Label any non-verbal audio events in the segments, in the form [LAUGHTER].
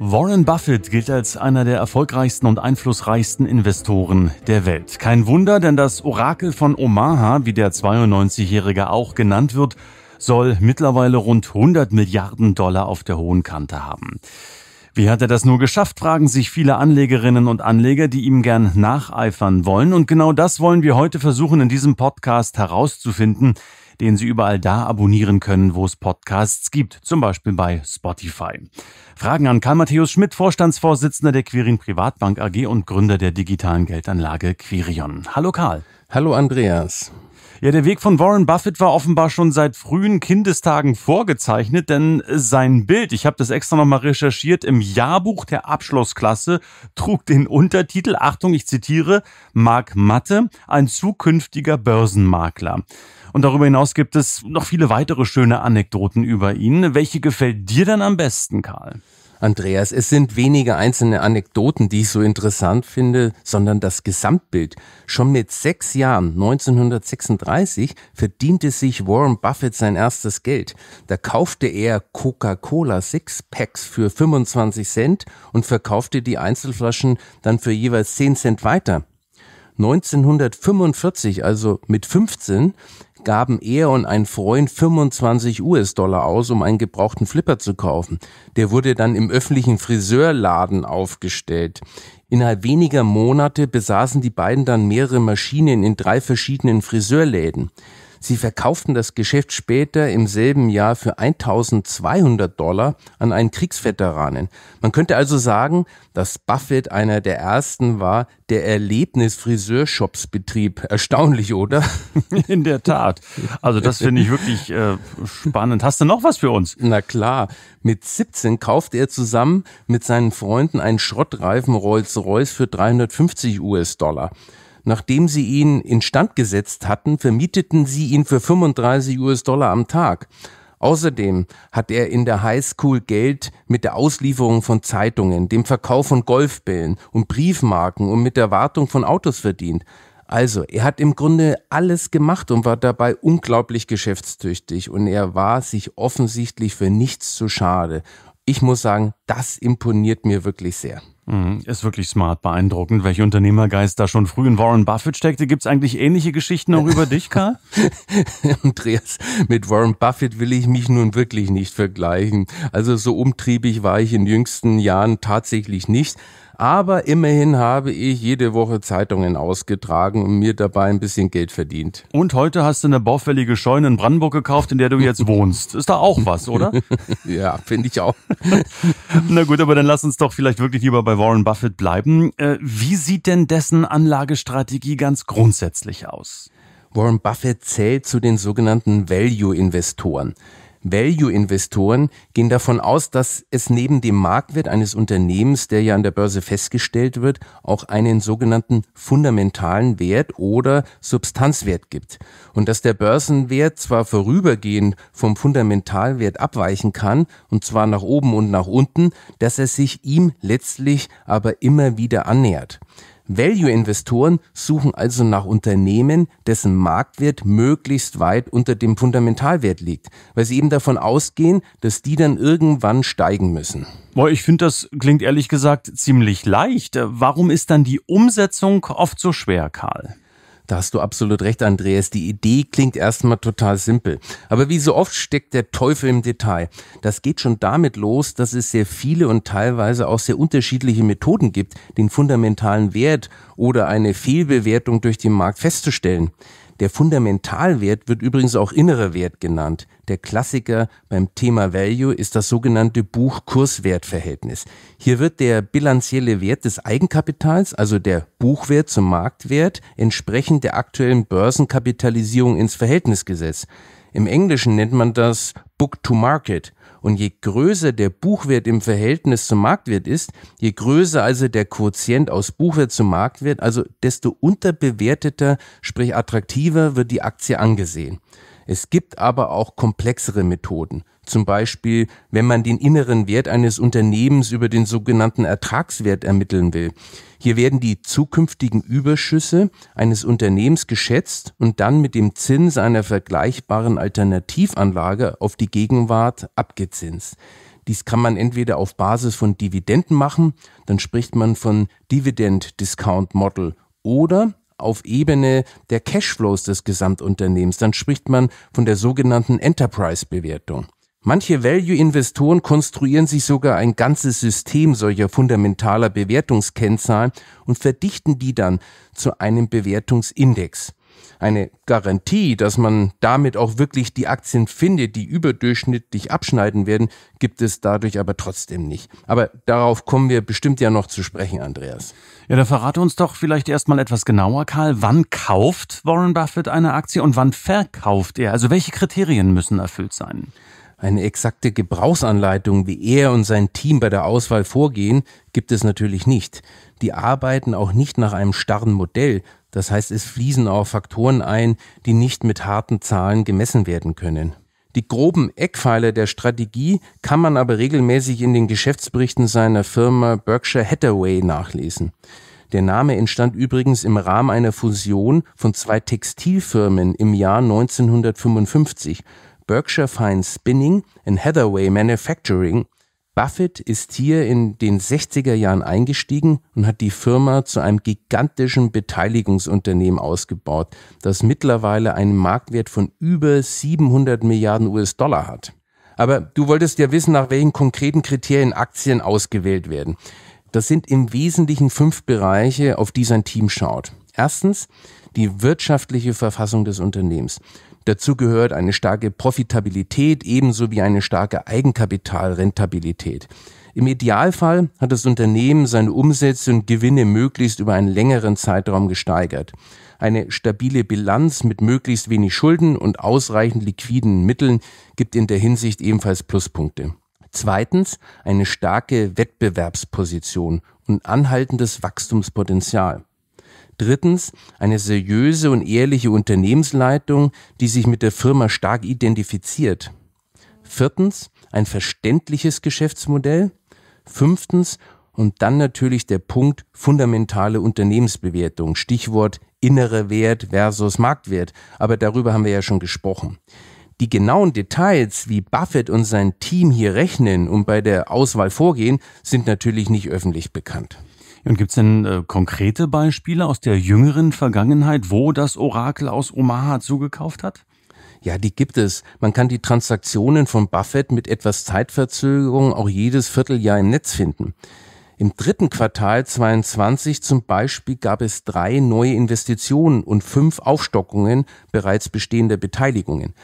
Warren Buffett gilt als einer der erfolgreichsten und einflussreichsten Investoren der Welt. Kein Wunder, denn das Orakel von Omaha, wie der 92-Jährige auch genannt wird, soll mittlerweile rund 100 Milliarden Dollar auf der hohen Kante haben. Wie hat er das nur geschafft, fragen sich viele Anlegerinnen und Anleger, die ihm gern nacheifern wollen. Und genau das wollen wir heute versuchen, in diesem Podcast herauszufinden, den Sie überall da abonnieren können, wo es Podcasts gibt, zum Beispiel bei Spotify. Fragen an Karl-Matthäus Schmidt, Vorstandsvorsitzender der Quirin Privatbank AG und Gründer der digitalen Geldanlage Quirion. Hallo Karl. Hallo Andreas. Ja, der Weg von Warren Buffett war offenbar schon seit frühen Kindestagen vorgezeichnet, denn sein Bild, ich habe das extra nochmal recherchiert, im Jahrbuch der Abschlussklasse trug den Untertitel, Achtung, ich zitiere, Mark Matte, ein zukünftiger Börsenmakler. Und darüber hinaus gibt es noch viele weitere schöne Anekdoten über ihn. Welche gefällt dir denn am besten, Karl? Andreas. Es sind wenige einzelne Anekdoten, die ich so interessant finde, sondern das Gesamtbild. Schon mit sechs Jahren, 1936, verdiente sich Warren Buffett sein erstes Geld. Da kaufte er Coca-Cola Sixpacks für 25 Cent und verkaufte die Einzelflaschen dann für jeweils 10 Cent weiter. 1945, also mit 15, gaben er und ein Freund 25 US-Dollar aus, um einen gebrauchten Flipper zu kaufen. Der wurde dann im öffentlichen Friseurladen aufgestellt. Innerhalb weniger Monate besaßen die beiden dann mehrere Maschinen in drei verschiedenen Friseurläden. Sie verkauften das Geschäft später im selben Jahr für 1200 Dollar an einen Kriegsveteranen. Man könnte also sagen, dass Buffett einer der ersten war, der Erlebnis-Friseurshops betrieb. Erstaunlich, oder? [LAUGHS] In der Tat. Also das finde ich wirklich äh, spannend. Hast du noch was für uns? Na klar. Mit 17 kaufte er zusammen mit seinen Freunden einen Schrottreifen Rolls-Royce für 350 US-Dollar. Nachdem sie ihn instand gesetzt hatten, vermieteten sie ihn für 35 US-Dollar am Tag. Außerdem hat er in der Highschool Geld mit der Auslieferung von Zeitungen, dem Verkauf von Golfbällen und Briefmarken und mit der Wartung von Autos verdient. Also, er hat im Grunde alles gemacht und war dabei unglaublich geschäftstüchtig und er war sich offensichtlich für nichts zu schade ich muss sagen, das imponiert mir wirklich sehr. Mhm, ist wirklich smart, beeindruckend, welche Unternehmergeist da schon früh in Warren Buffett steckte. Gibt es eigentlich ähnliche Geschichten auch über dich, Karl? [LAUGHS] Andreas, mit Warren Buffett will ich mich nun wirklich nicht vergleichen. Also so umtriebig war ich in jüngsten Jahren tatsächlich nicht. Aber immerhin habe ich jede Woche Zeitungen ausgetragen und mir dabei ein bisschen Geld verdient. Und heute hast du eine baufällige Scheune in Brandenburg gekauft, in der du jetzt wohnst. Ist da auch was, oder? [LAUGHS] ja, finde ich auch. [LAUGHS] Na gut, aber dann lass uns doch vielleicht wirklich lieber bei Warren Buffett bleiben. Äh, wie sieht denn dessen Anlagestrategie ganz grundsätzlich aus? Warren Buffett zählt zu den sogenannten Value-Investoren. Value-Investoren gehen davon aus, dass es neben dem Marktwert eines Unternehmens, der ja an der Börse festgestellt wird, auch einen sogenannten fundamentalen Wert oder Substanzwert gibt. Und dass der Börsenwert zwar vorübergehend vom Fundamentalwert abweichen kann, und zwar nach oben und nach unten, dass er sich ihm letztlich aber immer wieder annähert. Value-Investoren suchen also nach Unternehmen, dessen Marktwert möglichst weit unter dem Fundamentalwert liegt, weil sie eben davon ausgehen, dass die dann irgendwann steigen müssen. Boah, ich finde, das klingt ehrlich gesagt ziemlich leicht. Warum ist dann die Umsetzung oft so schwer, Karl? Da hast du absolut recht, Andreas. Die Idee klingt erstmal total simpel. Aber wie so oft steckt der Teufel im Detail. Das geht schon damit los, dass es sehr viele und teilweise auch sehr unterschiedliche Methoden gibt, den fundamentalen Wert oder eine Fehlbewertung durch den Markt festzustellen. Der Fundamentalwert wird übrigens auch innerer Wert genannt. Der Klassiker beim Thema Value ist das sogenannte Buch-Kurswert-Verhältnis. Hier wird der bilanzielle Wert des Eigenkapitals, also der Buchwert zum Marktwert, entsprechend der aktuellen Börsenkapitalisierung ins Verhältnis gesetzt. Im Englischen nennt man das Book to Market. Und je größer der Buchwert im Verhältnis zum Marktwert ist, je größer also der Quotient aus Buchwert zum Marktwert, also desto unterbewerteter, sprich attraktiver wird die Aktie angesehen. Es gibt aber auch komplexere Methoden. Zum Beispiel, wenn man den inneren Wert eines Unternehmens über den sogenannten Ertragswert ermitteln will. Hier werden die zukünftigen Überschüsse eines Unternehmens geschätzt und dann mit dem Zins einer vergleichbaren Alternativanlage auf die Gegenwart abgezinst. Dies kann man entweder auf Basis von Dividenden machen, dann spricht man von Dividend Discount Model oder auf Ebene der Cashflows des Gesamtunternehmens, dann spricht man von der sogenannten Enterprise-Bewertung. Manche Value-Investoren konstruieren sich sogar ein ganzes System solcher fundamentaler Bewertungskennzahlen und verdichten die dann zu einem Bewertungsindex. Eine Garantie, dass man damit auch wirklich die Aktien findet, die überdurchschnittlich abschneiden werden, gibt es dadurch aber trotzdem nicht. Aber darauf kommen wir bestimmt ja noch zu sprechen, Andreas. Ja, da verrate uns doch vielleicht erstmal etwas genauer, Karl. Wann kauft Warren Buffett eine Aktie und wann verkauft er? Also welche Kriterien müssen erfüllt sein? Eine exakte Gebrauchsanleitung, wie er und sein Team bei der Auswahl vorgehen, gibt es natürlich nicht. Die arbeiten auch nicht nach einem starren Modell, das heißt, es fließen auch Faktoren ein, die nicht mit harten Zahlen gemessen werden können. Die groben Eckpfeiler der Strategie kann man aber regelmäßig in den Geschäftsberichten seiner Firma Berkshire Hathaway nachlesen. Der Name entstand übrigens im Rahmen einer Fusion von zwei Textilfirmen im Jahr 1955, Berkshire Fine Spinning and Hathaway Manufacturing Buffett ist hier in den 60er Jahren eingestiegen und hat die Firma zu einem gigantischen Beteiligungsunternehmen ausgebaut, das mittlerweile einen Marktwert von über 700 Milliarden US-Dollar hat. Aber du wolltest ja wissen, nach welchen konkreten Kriterien Aktien ausgewählt werden. Das sind im Wesentlichen fünf Bereiche, auf die sein Team schaut. Erstens die wirtschaftliche Verfassung des Unternehmens. Dazu gehört eine starke Profitabilität ebenso wie eine starke Eigenkapitalrentabilität. Im Idealfall hat das Unternehmen seine Umsätze und Gewinne möglichst über einen längeren Zeitraum gesteigert. Eine stabile Bilanz mit möglichst wenig Schulden und ausreichend liquiden Mitteln gibt in der Hinsicht ebenfalls Pluspunkte. Zweitens eine starke Wettbewerbsposition und anhaltendes Wachstumspotenzial. Drittens eine seriöse und ehrliche Unternehmensleitung, die sich mit der Firma stark identifiziert. Viertens ein verständliches Geschäftsmodell. Fünftens und dann natürlich der Punkt fundamentale Unternehmensbewertung. Stichwort innerer Wert versus Marktwert. Aber darüber haben wir ja schon gesprochen. Die genauen Details, wie Buffett und sein Team hier rechnen und bei der Auswahl vorgehen, sind natürlich nicht öffentlich bekannt. Und gibt es denn äh, konkrete Beispiele aus der jüngeren Vergangenheit, wo das Orakel aus Omaha zugekauft hat? Ja, die gibt es. Man kann die Transaktionen von Buffett mit etwas Zeitverzögerung auch jedes Vierteljahr im Netz finden. Im dritten Quartal 2022 zum Beispiel gab es drei neue Investitionen und fünf Aufstockungen bereits bestehender Beteiligungen.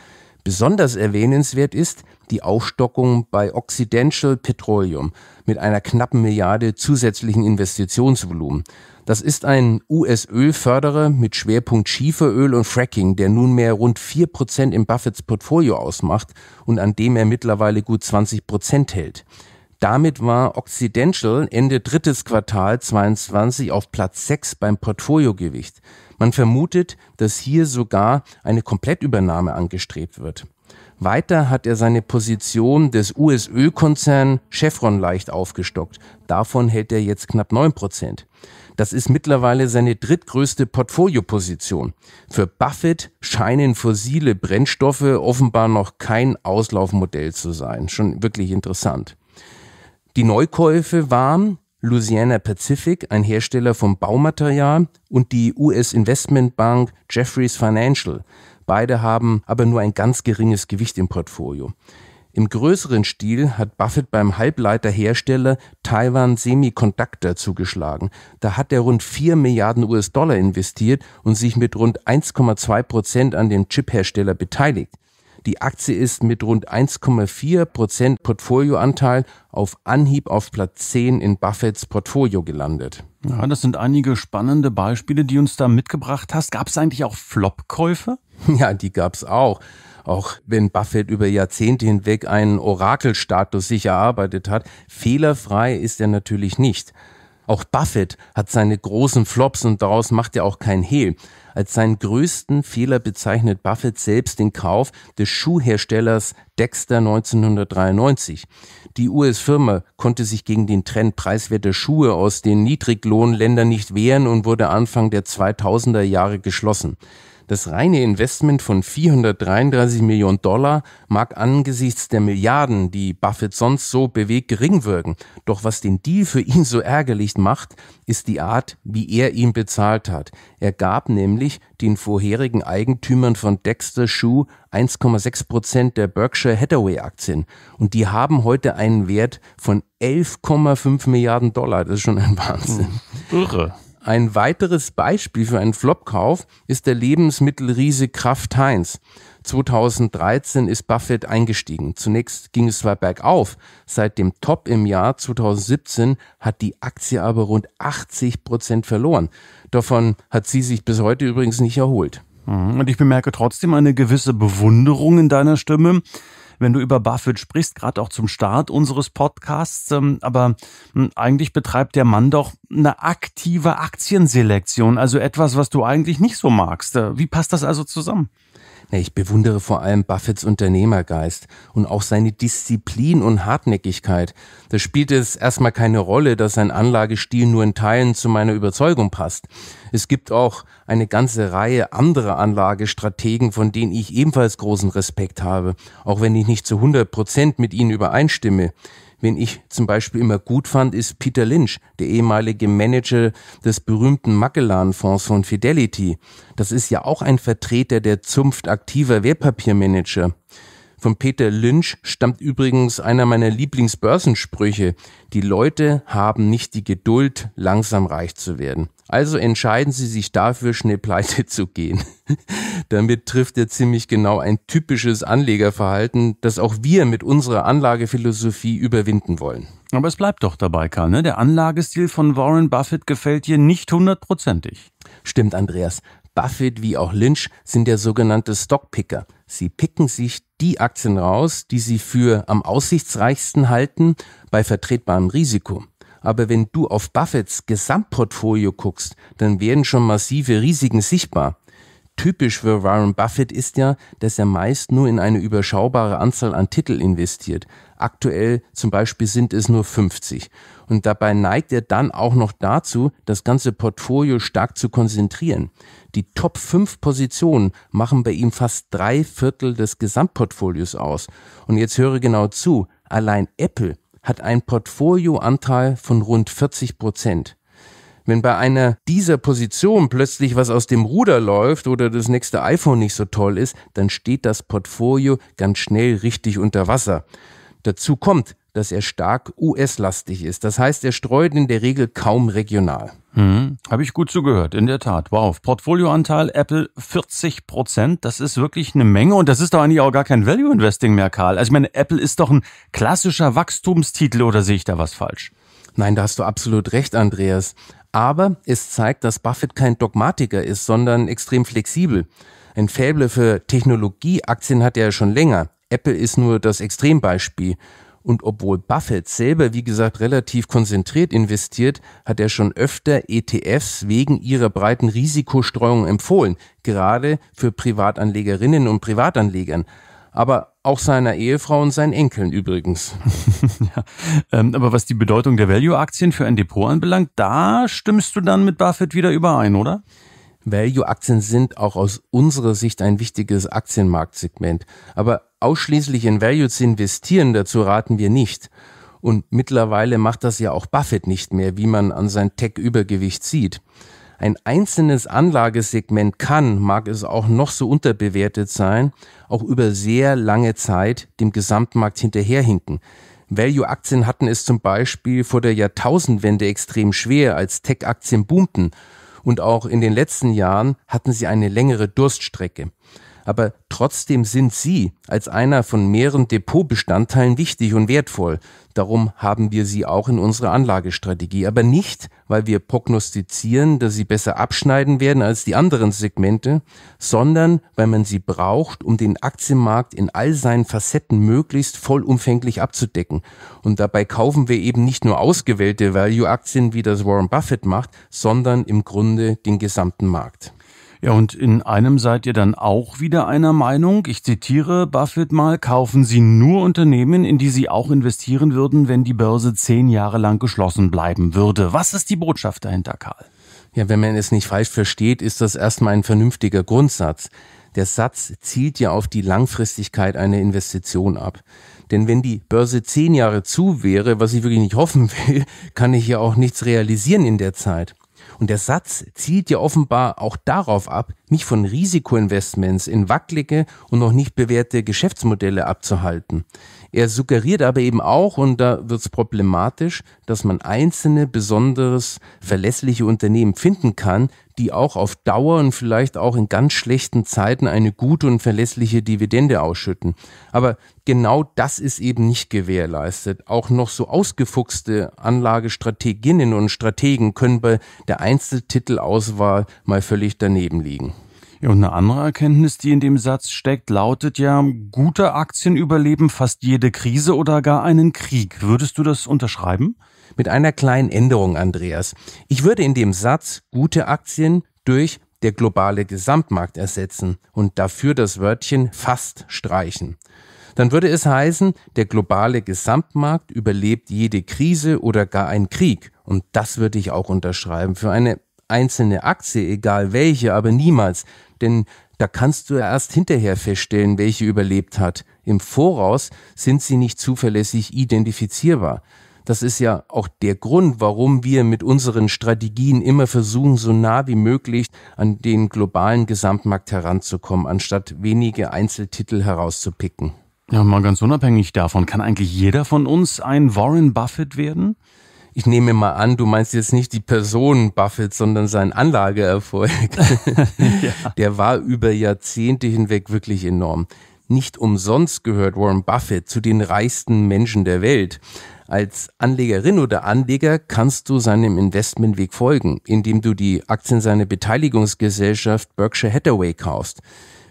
Besonders erwähnenswert ist die Aufstockung bei Occidental Petroleum mit einer knappen Milliarde zusätzlichen Investitionsvolumen. Das ist ein US-Ölförderer mit Schwerpunkt Schieferöl und Fracking, der nunmehr rund 4% im Buffets Portfolio ausmacht und an dem er mittlerweile gut 20% hält. Damit war Occidental Ende drittes Quartal 22 auf Platz 6 beim Portfoliogewicht. Man vermutet, dass hier sogar eine Komplettübernahme angestrebt wird. Weiter hat er seine Position des US-Ölkonzern Chevron leicht aufgestockt. Davon hält er jetzt knapp neun Prozent. Das ist mittlerweile seine drittgrößte Portfolioposition. Für Buffett scheinen fossile Brennstoffe offenbar noch kein Auslaufmodell zu sein. Schon wirklich interessant. Die Neukäufe waren Louisiana Pacific, ein Hersteller von Baumaterial, und die US-Investmentbank Jefferies Financial. Beide haben aber nur ein ganz geringes Gewicht im Portfolio. Im größeren Stil hat Buffett beim Halbleiterhersteller Taiwan Semiconductor zugeschlagen. Da hat er rund 4 Milliarden US-Dollar investiert und sich mit rund 1,2 Prozent an dem Chiphersteller beteiligt. Die Aktie ist mit rund 1,4 Prozent Portfolioanteil auf Anhieb auf Platz 10 in Buffetts Portfolio gelandet. Ja, das sind einige spannende Beispiele, die uns da mitgebracht hast. Gab es eigentlich auch Flop-Käufe? [LAUGHS] Ja, die gab es auch. Auch wenn Buffett über Jahrzehnte hinweg einen Orakelstatus sich erarbeitet hat, fehlerfrei ist er natürlich nicht. Auch Buffett hat seine großen Flops und daraus macht er auch kein Hehl. Als seinen größten Fehler bezeichnet Buffett selbst den Kauf des Schuhherstellers Dexter 1993. Die US-Firma konnte sich gegen den Trend preiswerter Schuhe aus den Niedriglohnländern nicht wehren und wurde Anfang der 2000er Jahre geschlossen. Das reine Investment von 433 Millionen Dollar mag angesichts der Milliarden, die Buffett sonst so bewegt, gering wirken. Doch was den Deal für ihn so ärgerlich macht, ist die Art, wie er ihn bezahlt hat. Er gab nämlich den vorherigen Eigentümern von Dexter Shoe 1,6 Prozent der Berkshire Hathaway Aktien. Und die haben heute einen Wert von 11,5 Milliarden Dollar. Das ist schon ein Wahnsinn. Irre. Ein weiteres Beispiel für einen Flopkauf ist der Lebensmittelriese Kraft Heinz. 2013 ist Buffett eingestiegen. Zunächst ging es zwar bergauf, seit dem Top im Jahr 2017 hat die Aktie aber rund 80 Prozent verloren. Davon hat sie sich bis heute übrigens nicht erholt. Mhm. Und ich bemerke trotzdem eine gewisse Bewunderung in deiner Stimme wenn du über Buffett sprichst, gerade auch zum Start unseres Podcasts. Ähm, aber hm, eigentlich betreibt der Mann doch eine aktive Aktienselektion, also etwas, was du eigentlich nicht so magst. Äh, wie passt das also zusammen? Ich bewundere vor allem Buffetts Unternehmergeist und auch seine Disziplin und Hartnäckigkeit. Da spielt es erstmal keine Rolle, dass sein Anlagestil nur in Teilen zu meiner Überzeugung passt. Es gibt auch eine ganze Reihe anderer Anlagestrategen, von denen ich ebenfalls großen Respekt habe, auch wenn ich nicht zu 100 Prozent mit ihnen übereinstimme. Wen ich zum Beispiel immer gut fand, ist Peter Lynch, der ehemalige Manager des berühmten Magellan-Fonds von Fidelity. Das ist ja auch ein Vertreter der Zunft aktiver Wertpapiermanager. Von Peter Lynch stammt übrigens einer meiner Lieblingsbörsensprüche. Die Leute haben nicht die Geduld, langsam reich zu werden. Also entscheiden sie sich dafür, schnell pleite [LAUGHS] zu gehen. Damit trifft er ziemlich genau ein typisches Anlegerverhalten, das auch wir mit unserer Anlagephilosophie überwinden wollen. Aber es bleibt doch dabei, Karl. Ne? Der Anlagestil von Warren Buffett gefällt dir nicht hundertprozentig. Stimmt, Andreas. Buffett wie auch Lynch sind der sogenannte Stockpicker. Sie picken sich die Aktien raus, die sie für am aussichtsreichsten halten, bei vertretbarem Risiko. Aber wenn du auf Buffets Gesamtportfolio guckst, dann werden schon massive Risiken sichtbar. Typisch für Warren Buffett ist ja, dass er meist nur in eine überschaubare Anzahl an Titel investiert. Aktuell zum Beispiel sind es nur 50. Und dabei neigt er dann auch noch dazu, das ganze Portfolio stark zu konzentrieren. Die Top 5 Positionen machen bei ihm fast drei Viertel des Gesamtportfolios aus. Und jetzt höre genau zu, allein Apple hat einen Portfolioanteil von rund 40 Prozent. Wenn bei einer dieser Positionen plötzlich was aus dem Ruder läuft oder das nächste iPhone nicht so toll ist, dann steht das Portfolio ganz schnell richtig unter Wasser. Dazu kommt, dass er stark US-lastig ist. Das heißt, er streut in der Regel kaum regional. Hm, Habe ich gut zugehört, in der Tat. Wow, Portfolioanteil Apple 40 Prozent, das ist wirklich eine Menge und das ist doch eigentlich auch gar kein Value Investing mehr, Karl. Also ich meine, Apple ist doch ein klassischer Wachstumstitel oder sehe ich da was falsch? Nein, da hast du absolut recht, Andreas. Aber es zeigt, dass Buffett kein Dogmatiker ist, sondern extrem flexibel. Ein Fäble für Technologieaktien hat er ja schon länger. Apple ist nur das Extrembeispiel. Und obwohl Buffett selber, wie gesagt, relativ konzentriert investiert, hat er schon öfter ETFs wegen ihrer breiten Risikostreuung empfohlen, gerade für Privatanlegerinnen und Privatanlegern. Aber auch seiner Ehefrau und seinen Enkeln übrigens. [LAUGHS] ja, ähm, aber was die Bedeutung der Value-Aktien für ein Depot anbelangt, da stimmst du dann mit Buffett wieder überein, oder? Value-Aktien sind auch aus unserer Sicht ein wichtiges Aktienmarktsegment. Aber ausschließlich in Value zu investieren, dazu raten wir nicht. Und mittlerweile macht das ja auch Buffett nicht mehr, wie man an sein Tech-Übergewicht sieht. Ein einzelnes Anlagesegment kann, mag es auch noch so unterbewertet sein, auch über sehr lange Zeit dem Gesamtmarkt hinterherhinken. Value-Aktien hatten es zum Beispiel vor der Jahrtausendwende extrem schwer, als Tech-Aktien boomten. Und auch in den letzten Jahren hatten sie eine längere Durststrecke aber trotzdem sind sie als einer von mehreren Depotbestandteilen wichtig und wertvoll. Darum haben wir sie auch in unserer Anlagestrategie, aber nicht, weil wir prognostizieren, dass sie besser abschneiden werden als die anderen Segmente, sondern weil man sie braucht, um den Aktienmarkt in all seinen Facetten möglichst vollumfänglich abzudecken. Und dabei kaufen wir eben nicht nur ausgewählte Value-Aktien, wie das Warren Buffett macht, sondern im Grunde den gesamten Markt. Ja, und in einem seid ihr dann auch wieder einer Meinung. Ich zitiere Buffett mal, kaufen Sie nur Unternehmen, in die Sie auch investieren würden, wenn die Börse zehn Jahre lang geschlossen bleiben würde. Was ist die Botschaft dahinter, Karl? Ja, wenn man es nicht falsch versteht, ist das erstmal ein vernünftiger Grundsatz. Der Satz zielt ja auf die Langfristigkeit einer Investition ab. Denn wenn die Börse zehn Jahre zu wäre, was ich wirklich nicht hoffen will, [LAUGHS] kann ich ja auch nichts realisieren in der Zeit. Und der Satz zielt ja offenbar auch darauf ab, mich von Risikoinvestments in wackelige und noch nicht bewährte Geschäftsmodelle abzuhalten. Er suggeriert aber eben auch, und da wird's problematisch, dass man einzelne, besonders verlässliche Unternehmen finden kann, die auch auf Dauer und vielleicht auch in ganz schlechten Zeiten eine gute und verlässliche Dividende ausschütten. Aber genau das ist eben nicht gewährleistet. Auch noch so ausgefuchste Anlagestrateginnen und Strategen können bei der Einzeltitelauswahl mal völlig daneben liegen. Ja, und eine andere Erkenntnis, die in dem Satz steckt, lautet ja, gute Aktien überleben fast jede Krise oder gar einen Krieg. Würdest du das unterschreiben? Mit einer kleinen Änderung, Andreas. Ich würde in dem Satz gute Aktien durch der globale Gesamtmarkt ersetzen und dafür das Wörtchen fast streichen. Dann würde es heißen, der globale Gesamtmarkt überlebt jede Krise oder gar einen Krieg. Und das würde ich auch unterschreiben. Für eine einzelne Aktie, egal welche, aber niemals. Denn da kannst du erst hinterher feststellen, welche überlebt hat. Im Voraus sind sie nicht zuverlässig identifizierbar. Das ist ja auch der Grund, warum wir mit unseren Strategien immer versuchen, so nah wie möglich an den globalen Gesamtmarkt heranzukommen, anstatt wenige Einzeltitel herauszupicken. Ja, mal ganz unabhängig davon, kann eigentlich jeder von uns ein Warren Buffett werden? ich nehme mal an, du meinst jetzt nicht die Person Buffett, sondern sein Anlageerfolg. [LAUGHS] ja. Der war über Jahrzehnte hinweg wirklich enorm. Nicht umsonst gehört Warren Buffett zu den reichsten Menschen der Welt. Als Anlegerin oder Anleger kannst du seinem Investmentweg folgen, indem du die Aktien seiner Beteiligungsgesellschaft Berkshire Hathaway kaufst.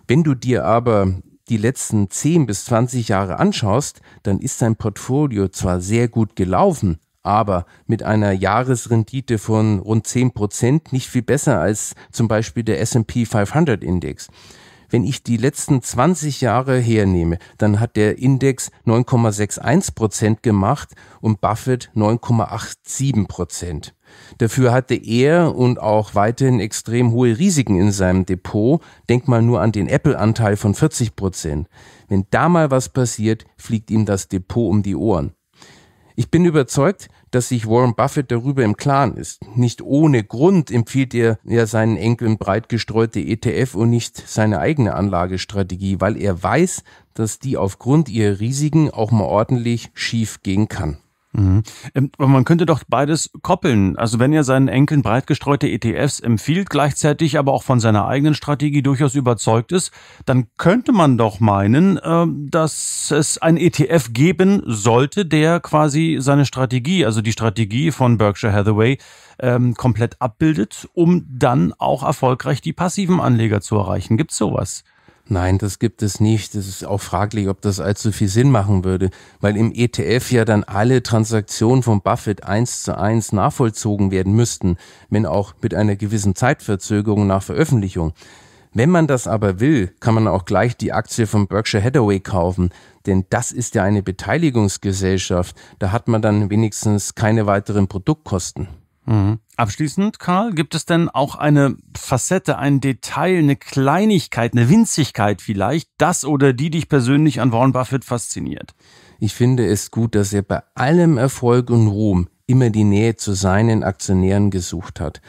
Wenn du dir aber die letzten 10 bis 20 Jahre anschaust, dann ist sein Portfolio zwar sehr gut gelaufen, aber mit einer Jahresrendite von rund 10 Prozent nicht viel besser als zum Beispiel der S&P 500 Index. Wenn ich die letzten 20 Jahre hernehme, dann hat der Index 9,61 Prozent gemacht und Buffett 9,87 Prozent. Dafür hatte er und auch weiterhin extrem hohe Risiken in seinem Depot. Denk mal nur an den Apple-Anteil von 40 Prozent. Wenn da mal was passiert, fliegt ihm das Depot um die Ohren. Ich bin überzeugt, dass sich Warren Buffett darüber im Klaren ist. Nicht ohne Grund empfiehlt er ja seinen Enkeln breit gestreute ETF und nicht seine eigene Anlagestrategie, weil er weiß, dass die aufgrund ihrer Risiken auch mal ordentlich schief gehen kann. Mhm. Ähm, man könnte doch beides koppeln. Also wenn er seinen Enkeln breit gestreute ETFs empfiehlt, gleichzeitig aber auch von seiner eigenen Strategie durchaus überzeugt ist, dann könnte man doch meinen, ähm, dass es ein ETF geben sollte, der quasi seine Strategie, also die Strategie von Berkshire Hathaway, ähm, komplett abbildet, um dann auch erfolgreich die passiven Anleger zu erreichen. Gibt's sowas? Nein, das gibt es nicht. Es ist auch fraglich, ob das allzu viel Sinn machen würde, weil im ETF ja dann alle Transaktionen von Buffett eins zu eins nachvollzogen werden müssten, wenn auch mit einer gewissen Zeitverzögerung nach Veröffentlichung. Wenn man das aber will, kann man auch gleich die Aktie von Berkshire Hathaway kaufen, denn das ist ja eine Beteiligungsgesellschaft, da hat man dann wenigstens keine weiteren Produktkosten. Mhm. Abschließend, Karl, gibt es denn auch eine Facette, ein Detail, eine Kleinigkeit, eine Winzigkeit vielleicht, das oder die dich persönlich an Warren Buffett fasziniert? Ich finde es gut, dass er bei allem Erfolg und Ruhm immer die Nähe zu seinen Aktionären gesucht hat.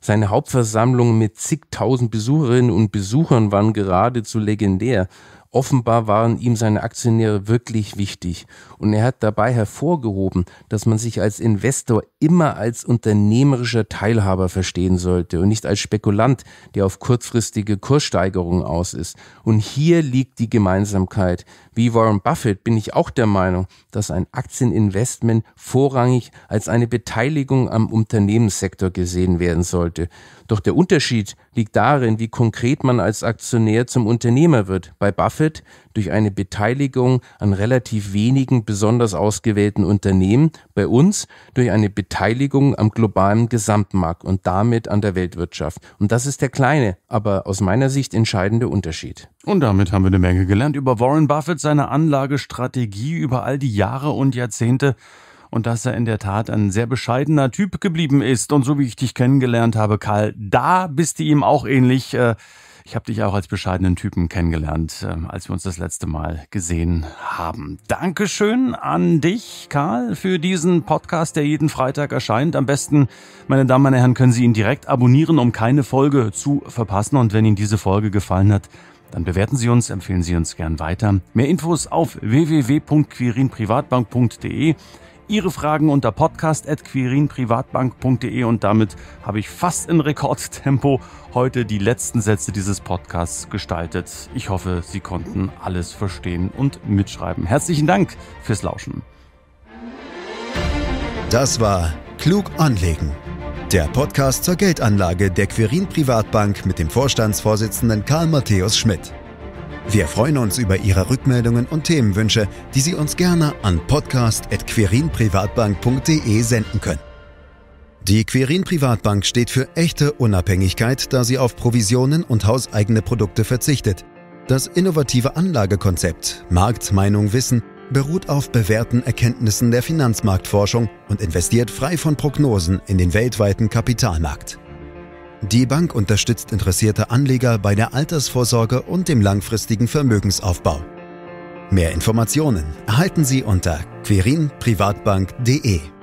Seine Hauptversammlungen mit zigtausend Besucherinnen und Besuchern waren geradezu legendär. Offenbar waren ihm seine Aktionäre wirklich wichtig. Und er hat dabei hervorgehoben, dass man sich als Investor immer als unternehmerischer Teilhaber verstehen sollte und nicht als Spekulant, der auf kurzfristige Kurssteigerungen aus ist. Und hier liegt die Gemeinsamkeit. Wie Warren Buffett bin ich auch der Meinung, dass ein Aktieninvestment vorrangig als eine Beteiligung am Unternehmenssektor gesehen werden sollte. Doch der Unterschied liegt darin, wie konkret man als Aktionär zum Unternehmer wird. Bei Buffett durch eine Beteiligung an relativ wenigen besonders ausgewählten Unternehmen, bei uns durch eine Beteiligung Beteiligung am globalen Gesamtmarkt und damit an der Weltwirtschaft. Und das ist der kleine, aber aus meiner Sicht entscheidende Unterschied. Und damit haben wir eine Menge gelernt über Warren Buffett, seine Anlagestrategie über all die Jahre und Jahrzehnte und dass er in der Tat ein sehr bescheidener Typ geblieben ist. Und so wie ich dich kennengelernt habe, Karl, da bist du ihm auch ähnlich. Äh ich habe dich auch als bescheidenen Typen kennengelernt, ähm, als wir uns das letzte Mal gesehen haben. Dankeschön an dich, Karl, für diesen Podcast, der jeden Freitag erscheint. Am besten, meine Damen, meine Herren, können Sie ihn direkt abonnieren, um keine Folge zu verpassen. Und wenn Ihnen diese Folge gefallen hat, dann bewerten Sie uns, empfehlen Sie uns gern weiter. Mehr Infos auf www.quirinprivatbank.de. Ihre Fragen unter podcast.quirinprivatbank.de und damit habe ich fast in Rekordtempo heute die letzten Sätze dieses Podcasts gestaltet. Ich hoffe, Sie konnten alles verstehen und mitschreiben. Herzlichen Dank fürs Lauschen. Das war Klug anlegen. Der Podcast zur Geldanlage der Quirin Privatbank mit dem Vorstandsvorsitzenden Karl Matthäus Schmidt. Wir freuen uns über Ihre Rückmeldungen und Themenwünsche, die Sie uns gerne an podcast.querinprivatbank.de senden können. Die Querin Privatbank steht für echte Unabhängigkeit, da sie auf Provisionen und hauseigene Produkte verzichtet. Das innovative Anlagekonzept Marktmeinung Wissen beruht auf bewährten Erkenntnissen der Finanzmarktforschung und investiert frei von Prognosen in den weltweiten Kapitalmarkt. Die Bank unterstützt interessierte Anleger bei der Altersvorsorge und dem langfristigen Vermögensaufbau. Mehr Informationen erhalten Sie unter querinprivatbank.de.